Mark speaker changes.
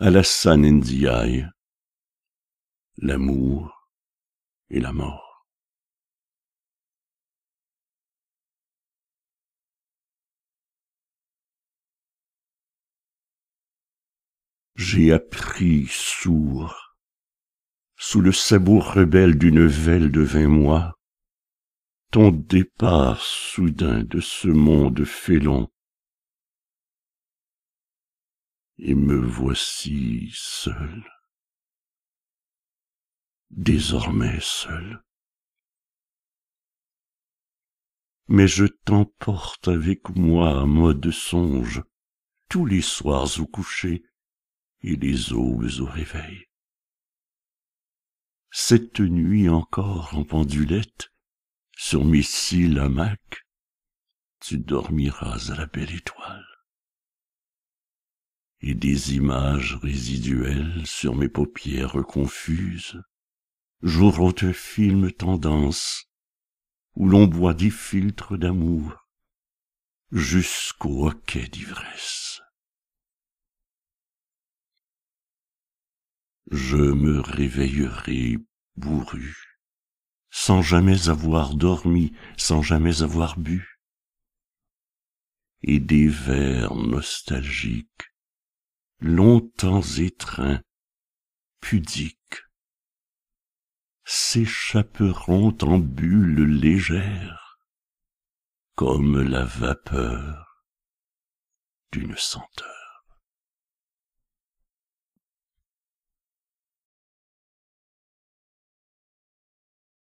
Speaker 1: Alassane Ndiaye, l'amour et la mort.
Speaker 2: J'ai appris sourd, sous le sabot rebelle d'une velle de vingt mois, ton départ soudain de ce monde félon
Speaker 1: et me voici seul, désormais seul.
Speaker 2: Mais je t'emporte avec moi à mode songe, tous les soirs au coucher et les aubes au réveil. Cette nuit encore en pendulette, sur mes six lamaques, tu dormiras à la belle étoile et des images résiduelles sur mes paupières confuses, j'ouvre te film tendance où l'on boit dix filtres d'amour jusqu'au hoquet d'ivresse. Je me réveillerai bourru, sans jamais avoir dormi, sans jamais avoir bu, et des vers nostalgiques longtemps étreint, pudique, s'échapperont en bulles légères, comme la vapeur d'une senteur.